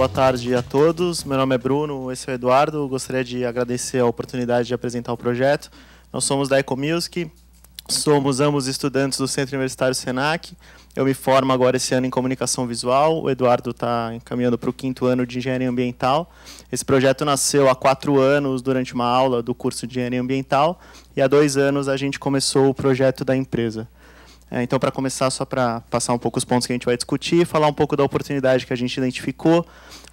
boa tarde a todos. Meu nome é Bruno, esse é o Eduardo. gostaria de agradecer a oportunidade de apresentar o projeto. Nós somos da Ecomusic, somos ambos estudantes do Centro Universitário Senac. Eu me formo agora esse ano em comunicação visual. O Eduardo está encaminhando para o quinto ano de engenharia ambiental. Esse projeto nasceu há quatro anos durante uma aula do curso de engenharia ambiental e há dois anos a gente começou o projeto da empresa. É, então, para começar, só para passar um pouco os pontos que a gente vai discutir, falar um pouco da oportunidade que a gente identificou,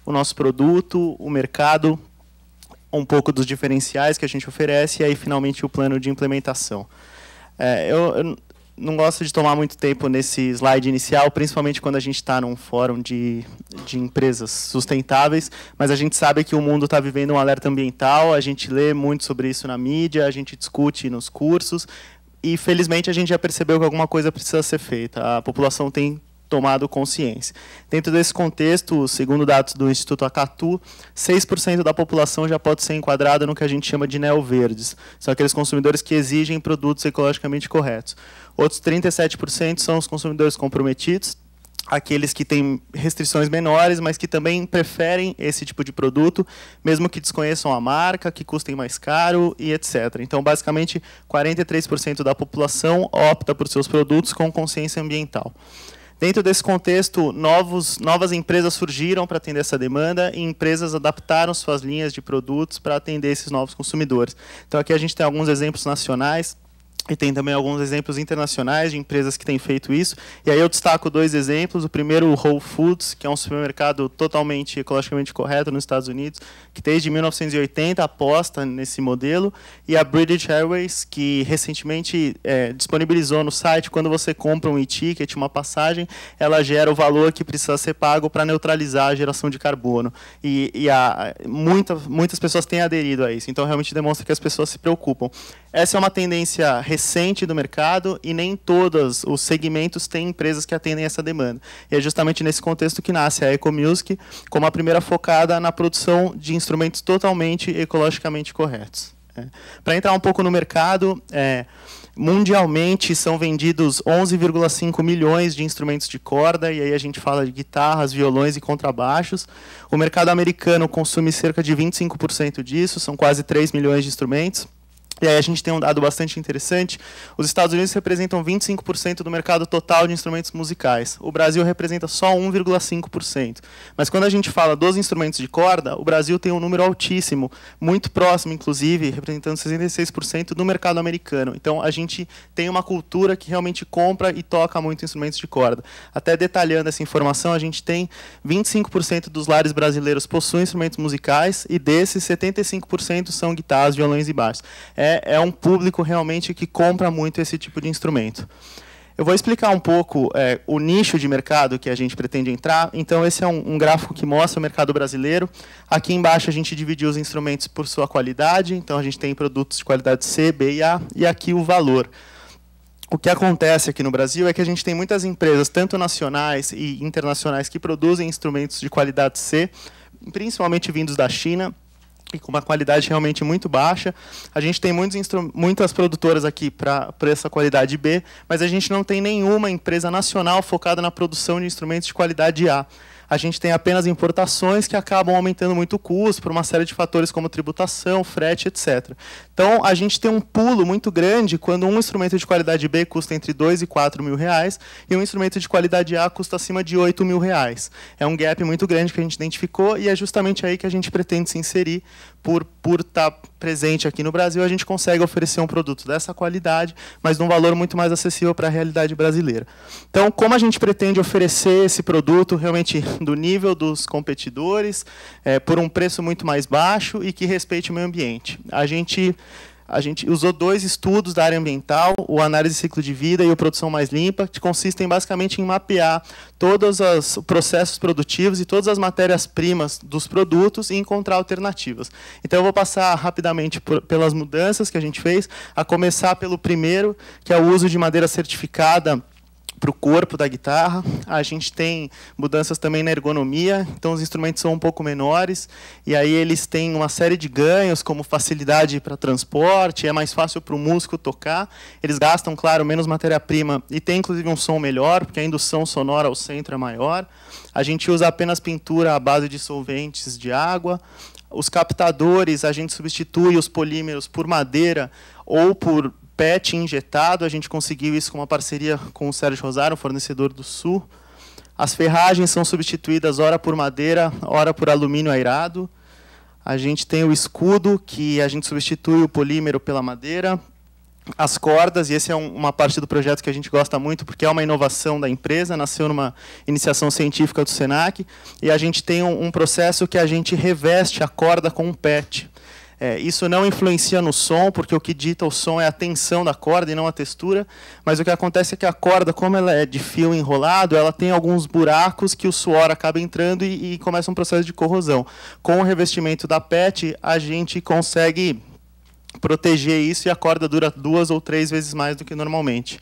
o nosso produto, o mercado, um pouco dos diferenciais que a gente oferece e aí, finalmente, o plano de implementação. É, eu, eu, não gosto de tomar muito tempo nesse slide inicial, principalmente quando a gente está num fórum de, de empresas sustentáveis, mas a gente sabe que o mundo está vivendo um alerta ambiental, a gente lê muito sobre isso na mídia, a gente discute nos cursos, e felizmente a gente já percebeu que alguma coisa precisa ser feita. A população tem tomado consciência. Dentro desse contexto, segundo dados do Instituto Acatu, 6% da população já pode ser enquadrada no que a gente chama de neo-verdes São aqueles consumidores que exigem produtos ecologicamente corretos. Outros 37% são os consumidores comprometidos, aqueles que têm restrições menores, mas que também preferem esse tipo de produto, mesmo que desconheçam a marca, que custem mais caro e etc. Então, basicamente, 43% da população opta por seus produtos com consciência ambiental. Dentro desse contexto, novos, novas empresas surgiram para atender essa demanda e empresas adaptaram suas linhas de produtos para atender esses novos consumidores. Então, aqui a gente tem alguns exemplos nacionais. E tem também alguns exemplos internacionais de empresas que têm feito isso. E aí eu destaco dois exemplos. O primeiro, o Whole Foods, que é um supermercado totalmente ecologicamente correto nos Estados Unidos, que desde 1980 aposta nesse modelo. E a British Airways, que recentemente é, disponibilizou no site, quando você compra um e-ticket, uma passagem, ela gera o valor que precisa ser pago para neutralizar a geração de carbono. E, e a, muita, muitas pessoas têm aderido a isso. Então, realmente demonstra que as pessoas se preocupam. Essa é uma tendência recente recente do mercado e nem todos os segmentos têm empresas que atendem essa demanda. E é justamente nesse contexto que nasce a EcoMusic como a primeira focada na produção de instrumentos totalmente ecologicamente corretos. É. Para entrar um pouco no mercado, é, mundialmente são vendidos 11,5 milhões de instrumentos de corda, e aí a gente fala de guitarras, violões e contrabaixos. O mercado americano consome cerca de 25% disso, são quase 3 milhões de instrumentos. E aí a gente tem um dado bastante interessante. Os Estados Unidos representam 25% do mercado total de instrumentos musicais. O Brasil representa só 1,5%. Mas quando a gente fala dos instrumentos de corda, o Brasil tem um número altíssimo, muito próximo, inclusive, representando 66% do mercado americano. Então a gente tem uma cultura que realmente compra e toca muito instrumentos de corda. Até detalhando essa informação, a gente tem 25% dos lares brasileiros possuem instrumentos musicais e desses 75% são guitarras, violões e baixos. É é, é, um público realmente que compra muito esse tipo de instrumento. Eu vou explicar um pouco é, o nicho de mercado que a gente pretende entrar. Então, esse é um, um, gráfico que mostra o mercado brasileiro. Aqui embaixo a gente dividiu os instrumentos por sua qualidade. Então, a gente tem produtos de qualidade C, B e A. E aqui o valor. O que acontece aqui no Brasil é que a gente tem muitas empresas, tanto nacionais e internacionais, que produzem instrumentos de qualidade C, principalmente vindos da China e com uma qualidade realmente muito baixa. A gente tem muitas produtoras aqui para essa qualidade B, mas a gente não tem nenhuma empresa nacional focada na produção de instrumentos de qualidade A a gente tem apenas importações que acabam aumentando muito o custo por uma série de fatores como tributação, frete, etc. Então, a gente tem um pulo muito grande quando um instrumento de qualidade B custa entre 2 e 4 mil reais e um instrumento de qualidade A custa acima de 8 mil reais. É um gap muito grande que a gente identificou e é justamente aí que a gente pretende se inserir por estar por tá presente aqui no Brasil, a gente consegue oferecer um produto dessa qualidade, mas num valor muito mais acessível para a realidade brasileira. Então, como a gente pretende oferecer esse produto realmente do nível dos competidores, é, por um preço muito mais baixo e que respeite o meio ambiente? A gente a gente usou dois estudos da área ambiental, o análise de ciclo de vida e o produção mais limpa, que consistem basicamente em mapear todos os processos produtivos e todas as matérias-primas dos produtos e encontrar alternativas. Então eu vou passar rapidamente por, pelas mudanças que a gente fez, a começar pelo primeiro, que é o uso de madeira certificada para o corpo da guitarra. A gente tem mudanças também na ergonomia, então os instrumentos são um pouco menores e aí eles têm uma série de ganhos, como facilidade para transporte, é mais fácil para o músico tocar. Eles gastam, claro, menos matéria-prima e tem inclusive um som melhor, porque a indução sonora ao centro é maior. A gente usa apenas pintura à base de solventes de água. Os captadores, a gente substitui os polímeros por madeira ou por PET injetado. A gente conseguiu isso com uma parceria com o Sérgio Rosário, um fornecedor do Sul. As ferragens são substituídas ora por madeira, ora por alumínio airado. A gente tem o escudo, que a gente substitui o polímero pela madeira. As cordas, e essa é um, uma parte do projeto que a gente gosta muito, porque é uma inovação da empresa, nasceu numa iniciação científica do SENAC. E a gente tem um, um processo que a gente reveste a corda com um PET. É, isso não influencia no som, porque o que dita o som é a tensão da corda e não a textura. Mas o que acontece é que a corda, como ela é de fio enrolado, ela tem alguns buracos que o suor acaba entrando e, e começa um processo de corrosão. Com o revestimento da PET, a gente consegue proteger isso e a corda dura duas ou três vezes mais do que normalmente.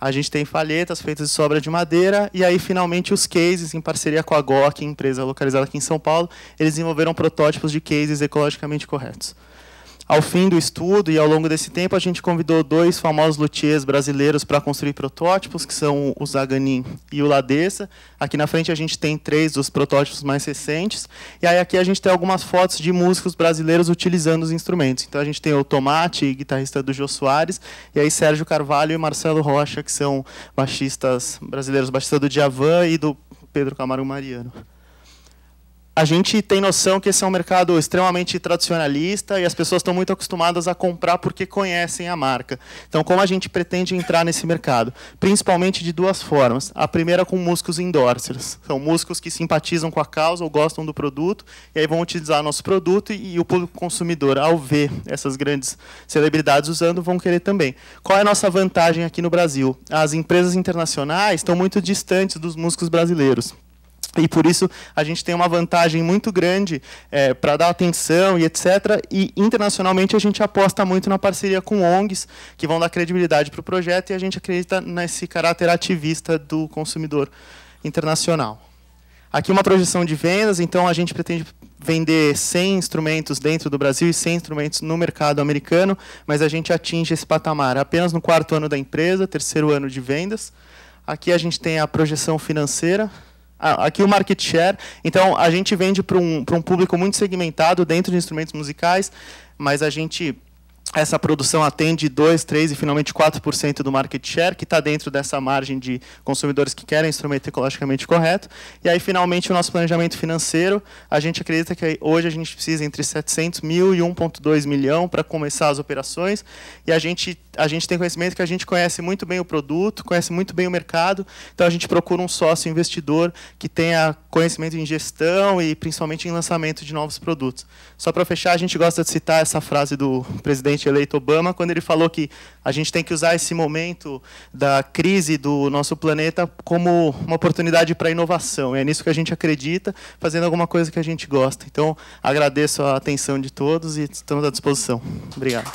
A gente tem falhetas feitas de sobra de madeira e aí finalmente os cases em parceria com a GOC, é empresa localizada aqui em São Paulo, eles desenvolveram protótipos de cases ecologicamente corretos. Ao fim do estudo e ao longo desse tempo, a gente convidou dois famosos luthiers brasileiros para construir protótipos, que são o Zaganin e o Ladessa. Aqui na frente a gente tem três dos protótipos mais recentes. E aí aqui a gente tem algumas fotos de músicos brasileiros utilizando os instrumentos. Então a gente tem o Tomate, guitarrista do Jô Soares, e aí Sérgio Carvalho e Marcelo Rocha, que são baixistas brasileiros, baixista do Djavan e do Pedro Camaro Mariano a gente tem noção que esse é um mercado extremamente tradicionalista e as pessoas estão muito acostumadas a comprar porque conhecem a marca. Então, como a gente pretende entrar nesse mercado? Principalmente de duas formas. A primeira com músicos endorsers. São músicos que simpatizam com a causa ou gostam do produto e aí vão utilizar nosso produto e, e o público consumidor, ao ver essas grandes celebridades usando, vão querer também. Qual é a nossa vantagem aqui no Brasil? As empresas internacionais estão muito distantes dos músicos brasileiros. E por isso a gente tem uma vantagem muito grande é, para dar atenção e etc. E internacionalmente a gente aposta muito na parceria com ONGs, que vão dar credibilidade para o projeto, e a gente acredita nesse caráter ativista do consumidor internacional. Aqui uma projeção de vendas, então a gente pretende vender 100 instrumentos dentro do Brasil e 100 instrumentos no mercado americano, mas a gente atinge esse patamar apenas no quarto ano da empresa, terceiro ano de vendas. Aqui a gente tem a projeção financeira, ah, aqui o market share. Então, a gente vende para um, um público muito segmentado dentro de instrumentos musicais, mas a gente essa produção atende 2, 3 e finalmente 4% do market share, que está dentro dessa margem de consumidores que querem instrumento ecologicamente correto. E aí, finalmente, o nosso planejamento financeiro, a gente acredita que hoje a gente precisa entre 700 mil e 1,2 milhão para começar as operações. E a gente, a gente tem conhecimento que a gente conhece muito bem o produto, conhece muito bem o mercado, então a gente procura um sócio investidor que tenha conhecimento em gestão e principalmente em lançamento de novos produtos. Só para fechar, a gente gosta de citar essa frase do presidente presidente eleito Obama, quando ele falou que a gente tem que usar esse momento da crise do nosso planeta como uma oportunidade para inovação. E é nisso que a gente acredita, fazendo alguma coisa que a gente gosta. Então, agradeço a atenção de todos e estamos à disposição. Obrigado.